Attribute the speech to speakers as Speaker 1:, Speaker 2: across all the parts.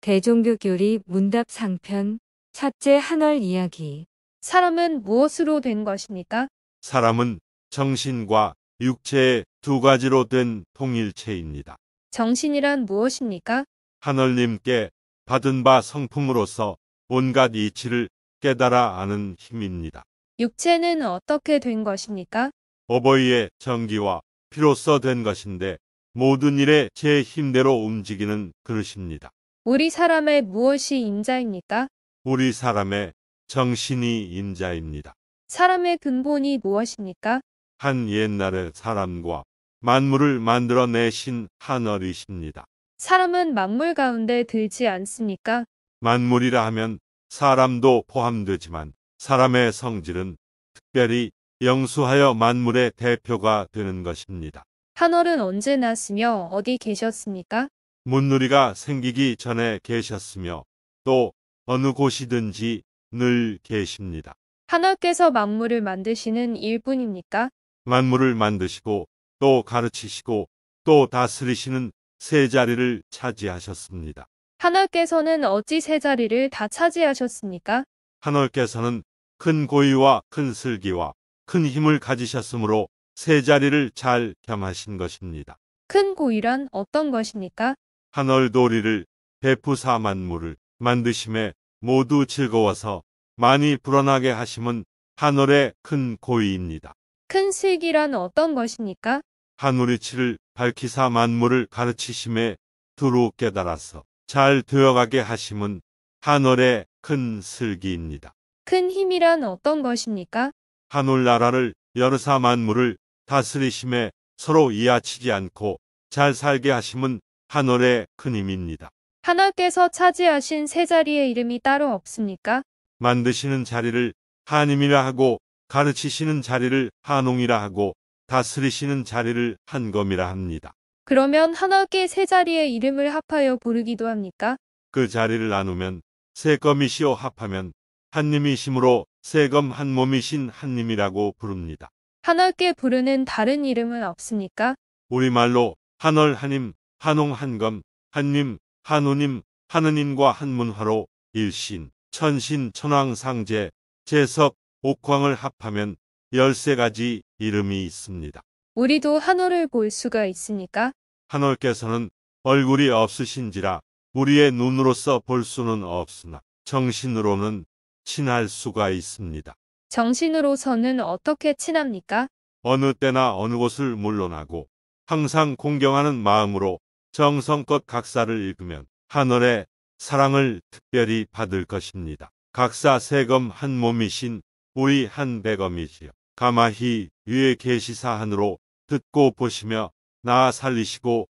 Speaker 1: 대종교교리 문답 상편 첫째 한월 이야기 사람은 무엇으로 된 것입니까?
Speaker 2: 사람은 정신과 육체의 두 가지로 된 통일체입니다.
Speaker 1: 정신이란 무엇입니까?
Speaker 2: 하늘님께 받은 바 성품으로서 온갖 이치를 깨달아 아는 힘입니다.
Speaker 1: 육체는 어떻게 된 것입니까?
Speaker 2: 어버이의 정기와 피로써된 것인데 모든 일에 제 힘대로 움직이는 그릇입니다.
Speaker 1: 우리 사람의 무엇이 인자입니까?
Speaker 2: 우리 사람의 정신이 인자입니다.
Speaker 1: 사람의 근본이 무엇입니까?
Speaker 2: 한 옛날의 사람과 만물을 만들어내신 하늘이십니다.
Speaker 1: 사람은 만물 가운데 들지 않습니까?
Speaker 2: 만물이라 하면 사람도 포함되지만 사람의 성질은 특별히 영수하여 만물의 대표가 되는 것입니다.
Speaker 1: 하늘은 언제 났으며 어디 계셨습니까?
Speaker 2: 문누리가 생기기 전에 계셨으며 또 어느 곳이든지 늘 계십니다.
Speaker 1: 하나께서 만물을 만드시는 일뿐입니까?
Speaker 2: 만물을 만드시고 또 가르치시고 또 다스리시는 세 자리를 차지하셨습니다.
Speaker 1: 하나께서는 어찌 세 자리를 다 차지하셨습니까?
Speaker 2: 하나께서는큰 고의와 큰 슬기와 큰 힘을 가지셨으므로 세 자리를 잘 겸하신 것입니다.
Speaker 1: 큰 고의란 어떤 것입니까?
Speaker 2: 하늘도리를 베푸사 만물을 만드심에 모두 즐거워서 많이 불어나게 하심은 하늘의큰 고의입니다.
Speaker 1: 큰슬기란 어떤 것입니까?
Speaker 2: 하늘이 치를 밝히사 만물을 가르치심에 두루 깨달아서 잘 되어가게 하심은 하늘의큰 슬기입니다.
Speaker 1: 큰 힘이란 어떤 것입니까?
Speaker 2: 하늘 나라를 여르사 만물을 다스리심에 서로 이아치지 않고 잘 살게 하심은 하늘의 큰 힘입니다.
Speaker 1: 하나께서 차지하신 세 자리의 이름이 따로 없습니까?
Speaker 2: 만드시는 자리를 하나님이라 하고 가르치시는 자리를 한홍이라 하고 다스리시는 자리를 한검이라 합니다.
Speaker 1: 그러면 하나께세 자리의 이름을 합하여 부르기도 합니까?
Speaker 2: 그 자리를 나누면 세검이시오 합하면 한님이시므로 세검 한몸이신 한님이라고 부릅니다.
Speaker 1: 하나께 부르는 다른 이름은 없습니까?
Speaker 2: 우리말로 한월 한님 한홍 한검 한님 한우님 하느님과 한문화로 일신 천신 천왕상제 제석 옥황을 합하면 13가지 이름이 있습니다.
Speaker 1: 우리도 한월을 볼 수가 있습니까?
Speaker 2: 한월께서는 얼굴이 없으신지라 우리의 눈으로서 볼 수는 없으나 정신으로는 친할 수가 있습니다.
Speaker 1: 정신으로서는 어떻게 친합니까?
Speaker 2: 어느 때나 어느 곳을 물러나고 항상 공경하는 마음으로 정성껏 각사를 읽으면 하늘의 사랑을 특별히 받을 것입니다. 각사 세검 한 몸이신 우리 한백엄이지요 가마히 위에 계시사 한으로 듣고 보시며 나 살리시고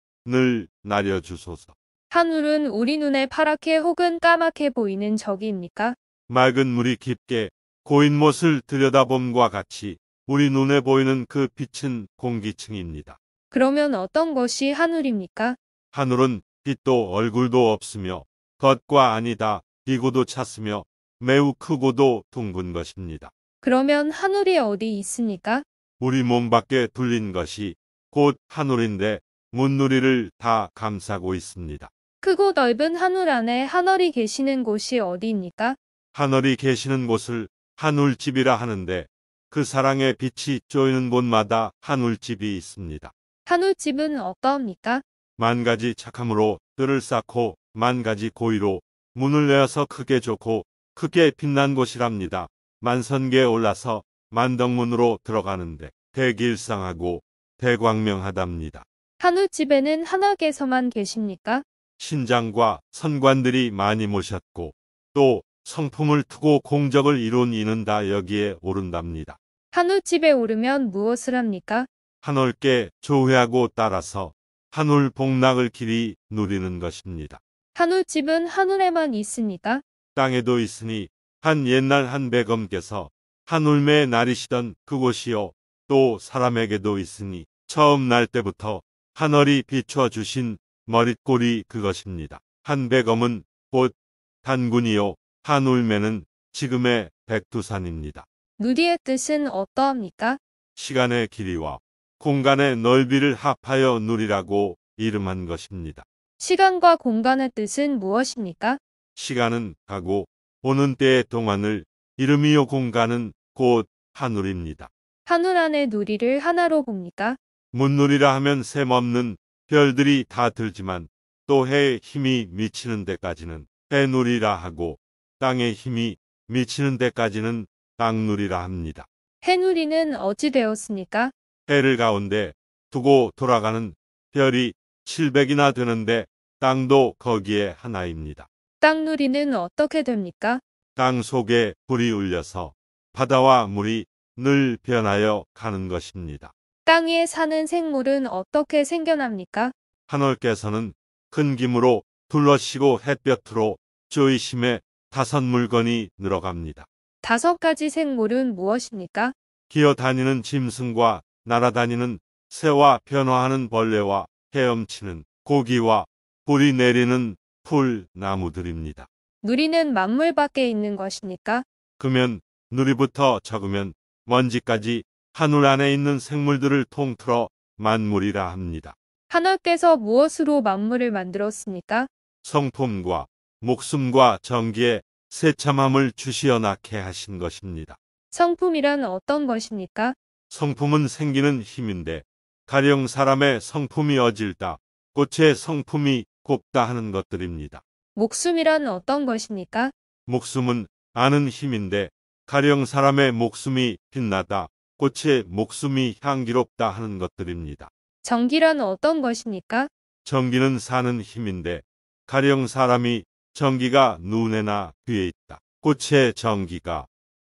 Speaker 2: 늘나려주소서하늘은
Speaker 1: 우리 눈에 파랗게 혹은 까맣게 보이는 적이입니까?
Speaker 2: 맑은 물이 깊게 고인 못을 들여다봄과 같이 우리 눈에 보이는 그 빛은 공기층입니다.
Speaker 1: 그러면 어떤 것이 하늘입니까
Speaker 2: 하늘은 빛도 얼굴도 없으며 겉과 아니다 비고도 찼으며 매우 크고도 둥근 것입니다.
Speaker 1: 그러면 하늘이 어디 있습니까?
Speaker 2: 우리 몸 밖에 둘린 것이 곧 하늘인데 문누리를 다 감싸고 있습니다.
Speaker 1: 크고 넓은 하늘 안에 하늘이 계시는 곳이 어디입니까?
Speaker 2: 하늘이 계시는 곳을 하늘집이라 하는데 그 사랑의 빛이 쪼이는 곳마다 하늘집이 있습니다.
Speaker 1: 하늘집은 어떠합니까?
Speaker 2: 만 가지 착함으로 뜰을 쌓고 만 가지 고의로 문을 내어서 크게 좋고 크게 빛난 곳이랍니다. 만선계에 올라서 만덕문으로 들어가는데 대길상하고 대광명하답니다.
Speaker 1: 한우 집에는 한학께서만 계십니까?
Speaker 2: 신장과 선관들이 많이 모셨고 또 성품을 투고 공적을 이룬 이는 다 여기에 오른답니다.
Speaker 1: 한우 집에 오르면 무엇을 합니까?
Speaker 2: 한올께 조회하고 따라서 한울 복락을 길이 누리는 것입니다.
Speaker 1: 한울집은 한울에만 있습니까?
Speaker 2: 땅에도 있으니 한 옛날 한 백엄께서 한울매 날이시던 그곳이요 또 사람에게도 있으니 처음 날 때부터 하늘이 비추어 주신 머릿골이 그것입니다. 한 백엄은 곧 단군이요 한울매는 지금의 백두산입니다.
Speaker 1: 누리의 뜻은 어떠합니까?
Speaker 2: 시간의 길이와 공간의 넓이를 합하여 누리라고 이름한 것입니다.
Speaker 1: 시간과 공간의 뜻은 무엇입니까?
Speaker 2: 시간은 가고 오는 때의 동안을 이름이요 공간은 곧 하늘입니다.
Speaker 1: 하늘 안의 누리를 하나로 봅니까?
Speaker 2: 문누리라 하면 셈없는 별들이 다 들지만 또 해의 힘이 미치는 데까지는 해누리라 하고 땅의 힘이 미치는 데까지는 땅누리라 합니다.
Speaker 1: 해누리는 어찌 되었습니까?
Speaker 2: 해를 가운데 두고 돌아가는 별이 700이나 되는데 땅도 거기에 하나입니다.
Speaker 1: 땅누리는 어떻게 됩니까?
Speaker 2: 땅 속에 불이 울려서 바다와 물이 늘 변하여 가는 것입니다.
Speaker 1: 땅 위에 사는 생물은 어떻게 생겨납니까?
Speaker 2: 하늘께서는 큰 김으로 둘러치고 햇볕으로 조이심에 다섯 물건이 늘어갑니다.
Speaker 1: 다섯 가지 생물은 무엇입니까?
Speaker 2: 기어다니는 짐승과 날아다니는 새와 변화하는 벌레와 헤엄치는 고기와 뿌리 내리는 풀 나무들입니다.
Speaker 1: 누리는 만물 밖에 있는 것이니까
Speaker 2: 그면 누리부터 적으면 먼지까지 하늘 안에 있는 생물들을 통틀어 만물이라 합니다.
Speaker 1: 하늘께서 무엇으로 만물을 만들었습니까?
Speaker 2: 성품과 목숨과 정기에 새참함을 주시어 낳게 하신 것입니다.
Speaker 1: 성품이란 어떤 것입니까?
Speaker 2: 성품은 생기는 힘인데 가령 사람의 성품이 어질다, 꽃의 성품이 곱다 하는 것들입니다.
Speaker 1: 목숨이란 어떤 것입니까?
Speaker 2: 목숨은 아는 힘인데 가령 사람의 목숨이 빛나다, 꽃의 목숨이 향기롭다 하는 것들입니다.
Speaker 1: 정기란 어떤 것입니까?
Speaker 2: 정기는 사는 힘인데 가령 사람이 정기가 눈에나 귀에 있다. 꽃의 정기가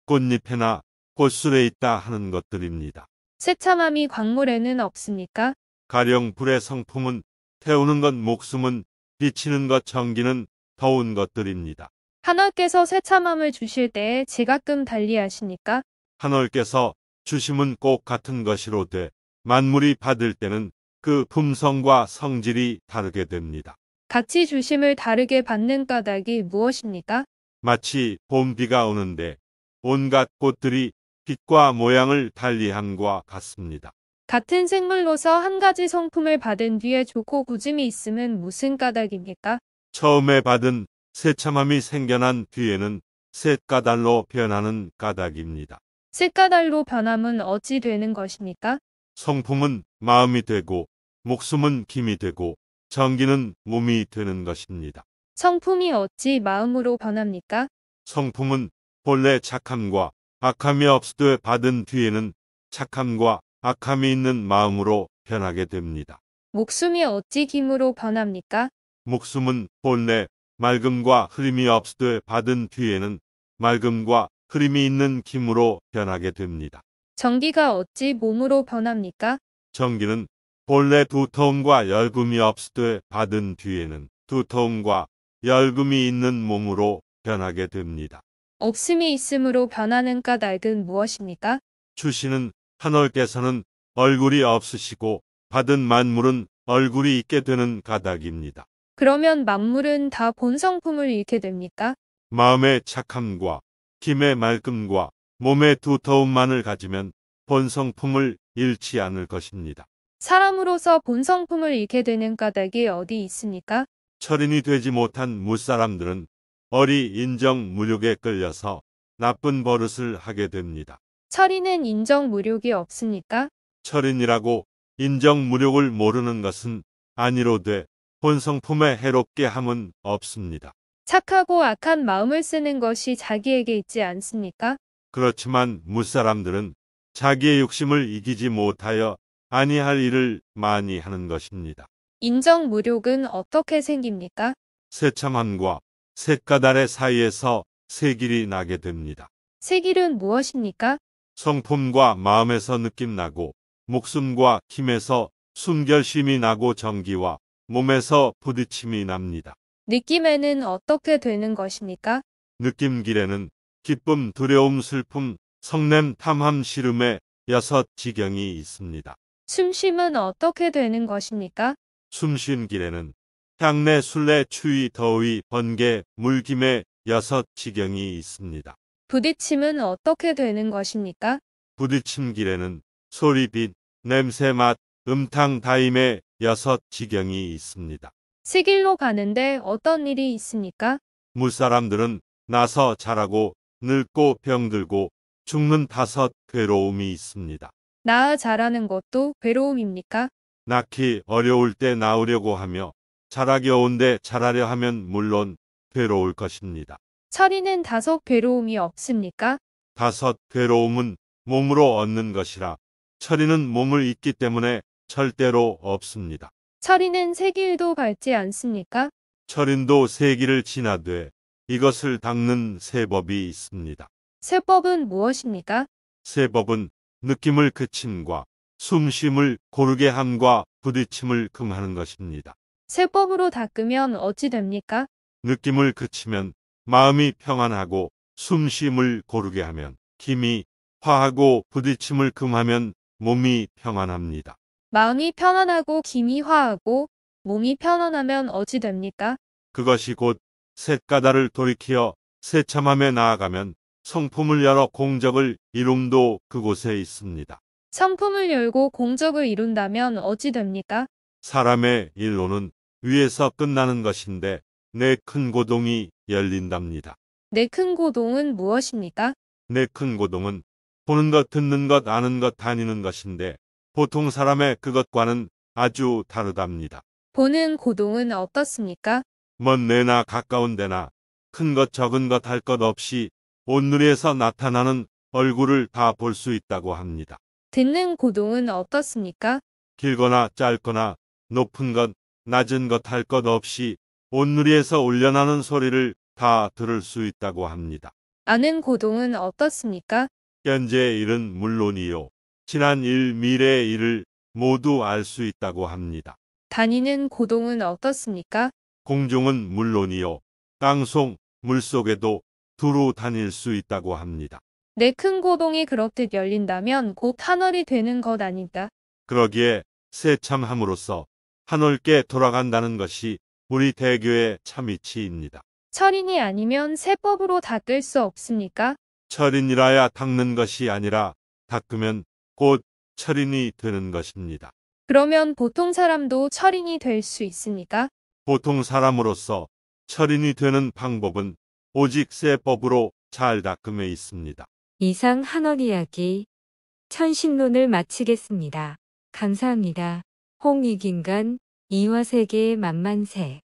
Speaker 2: 꽃잎에나 꽃순에 있다 하는 것들입니다.
Speaker 1: 새참함이 광물에는 없습니까?
Speaker 2: 가령 불의 성품은 태우는 것 목숨은 비치는 것 전기는 더운 것들입니다.
Speaker 1: 하늘께서 새참함을 주실 때에 지가끔달리하십니까
Speaker 2: 하늘께서 주심은 꼭 같은 것이로 돼 만물이 받을 때는 그 품성과 성질이 다르게 됩니다.
Speaker 1: 같이 주심을 다르게 받는 까닭이 무엇입니까?
Speaker 2: 마치 봄비가 오는데 온갖 꽃들이 빛과 모양을 달리함과 같습니다.
Speaker 1: 같은 생물로서 한 가지 성품을 받은 뒤에 좋고 굳음이 있음은 무슨 까닭입니까?
Speaker 2: 처음에 받은 새참함이 생겨난 뒤에는 새까닭로 변하는 까닭입니다.
Speaker 1: 새까닭로 변함은 어찌 되는 것입니까?
Speaker 2: 성품은 마음이 되고 목숨은 김이 되고 정기는 몸이 되는 것입니다.
Speaker 1: 성품이 어찌 마음으로 변합니까?
Speaker 2: 성품은 본래 착함과 악함이 없어도 받은 뒤에는 착함과 악함이 있는 마음으로 변하게 됩니다.
Speaker 1: 목숨이 어찌 김으로 변합니까?
Speaker 2: 목숨은 본래 맑음과 흐림이 없어도 받은 뒤에는 맑음과 흐림이 있는 김으로 변하게 됩니다.
Speaker 1: 전기가 어찌 몸으로 변합니까?
Speaker 2: 전기는 본래 두터움과 열금이 없어도 받은 뒤에는 두터움과 열금이 있는 몸으로 변하게 됩니다.
Speaker 1: 없음이 있음으로 변하는 까닭은 무엇입니까?
Speaker 2: 주시는 하늘께서는 얼굴이 없으시고 받은 만물은 얼굴이 있게 되는 까닭입니다.
Speaker 1: 그러면 만물은 다 본성품을 잃게 됩니까?
Speaker 2: 마음의 착함과 김의 말끔과 몸의 두터움만을 가지면 본성품을 잃지 않을 것입니다.
Speaker 1: 사람으로서 본성품을 잃게 되는 까닭이 어디 있습니까?
Speaker 2: 철인이 되지 못한 무사람들은 어리 인정 무력에 끌려서 나쁜 버릇을 하게 됩니다.
Speaker 1: 철인은 인정 무력이 없습니까?
Speaker 2: 철인이라고 인정 무력을 모르는 것은 아니로되 본성품에 해롭게 함은 없습니다.
Speaker 1: 착하고 악한 마음을 쓰는 것이 자기에게 있지 않습니까?
Speaker 2: 그렇지만 무사람들은 자기의 욕심을 이기지 못하여 아니할 일을 많이 하는 것입니다.
Speaker 1: 인정 무력은 어떻게 생깁니까?
Speaker 2: 새참함과 색가단의 사이에서 새길이 나게 됩니다.
Speaker 1: 새길은 무엇입니까?
Speaker 2: 성품과 마음에서 느낌 나고 목숨과 힘에서 숨결심이 나고 정기와 몸에서 부딪힘이 납니다.
Speaker 1: 느낌에는 어떻게 되는 것입니까?
Speaker 2: 느낌길에는 기쁨, 두려움, 슬픔, 성냄, 탐함, 시름의 여섯 지경이 있습니다.
Speaker 1: 숨쉼은 어떻게 되는 것입니까?
Speaker 2: 숨쉰 길에는 향내, 술래, 추위, 더위, 번개, 물김에 여섯 지경이 있습니다.
Speaker 1: 부딪힘은 어떻게 되는 것입니까?
Speaker 2: 부딪힘 길에는 소리, 빛, 냄새, 맛, 음탕, 다임의 여섯 지경이 있습니다.
Speaker 1: 시길로 가는데 어떤 일이 있습니까?
Speaker 2: 물사람들은 나서 자라고 늙고 병들고 죽는 다섯 괴로움이 있습니다.
Speaker 1: 나아 자라는 것도 괴로움입니까?
Speaker 2: 낳기 어려울 때나으려고 하며 자라겨운데 잘하려 하면 물론 괴로울 것입니다.
Speaker 1: 철이는 다섯 괴로움이 없습니까?
Speaker 2: 다섯 괴로움은 몸으로 얻는 것이라 철이는 몸을 잊기 때문에 절대로 없습니다.
Speaker 1: 철이는 세 길도 밟지 않습니까?
Speaker 2: 철인도 세 길을 지나되 이것을 닦는 세법이 있습니다.
Speaker 1: 세법은 무엇입니까?
Speaker 2: 세법은 느낌을 그침과 숨쉼을 고르게 함과 부딪힘을 금하는 것입니다.
Speaker 1: 세법으로 닦으면 어찌 됩니까?
Speaker 2: 느낌을 그치면 마음이 평안하고 숨쉼을 고르게 하면 김이 화하고 부딪힘을 금하면 몸이 평안합니다.
Speaker 1: 마음이 편안하고 김이 화하고 몸이 편안하면 어찌 됩니까?
Speaker 2: 그것이 곧 셋가다를 돌이켜 새참함에 나아가면 성품을 열어 공적을 이룸도 그곳에 있습니다.
Speaker 1: 성품을 열고 공적을 이룬다면 어찌 됩니까?
Speaker 2: 사람의 일로는 위에서 끝나는 것인데 내 큰 고동이 열린답니다.
Speaker 1: 내 큰 고동은 무엇입니까?
Speaker 2: 내 큰 고동은 보는 것, 듣는 것, 아는 것, 다니는 것인데 보통 사람의 그것과는 아주 다르답니다.
Speaker 1: 보는 고동은 어떻습니까?
Speaker 2: 먼내나 가까운 데나 큰 것, 적은 것, 할 것 없이 온누리에서 나타나는 얼굴을 다 볼 수 있다고 합니다.
Speaker 1: 듣는 고동은 어떻습니까?
Speaker 2: 길거나 짧거나 높은 것, 낮은 것 할 것 없이 온누리에서 울려나는 소리를 다 들을 수 있다고 합니다.
Speaker 1: 아는 고동은 어떻습니까?
Speaker 2: 현재의 일은 물론이요. 지난 일, 미래의 일을 모두 알 수 있다고 합니다.
Speaker 1: 다니는 고동은 어떻습니까?
Speaker 2: 공중은 물론이요. 땅속, 물속에도 두루 다닐 수 있다고 합니다.
Speaker 1: 내큰 네, 고동이 그렇듯 열린다면 곧 하늘이 되는 것 아니다.
Speaker 2: 그러기에 새참함으로써 하늘께 돌아간다는 것이 우리 대교의 참이치입니다.
Speaker 1: 철인이 아니면 세법으로 닦을 수 없습니까?
Speaker 2: 철인이라야 닦는 것이 아니라 닦으면 곧 철인이 되는 것입니다.
Speaker 1: 그러면 보통 사람도 철인이 될 수 있습니까?
Speaker 2: 보통 사람으로서 철인이 되는 방법은 오직 세법으로 잘 닦음에 있습니다.
Speaker 1: 이상 한원 이야기 천신론을 마치겠습니다. 감사합니다. 홍익인간 이와 세계의 만만세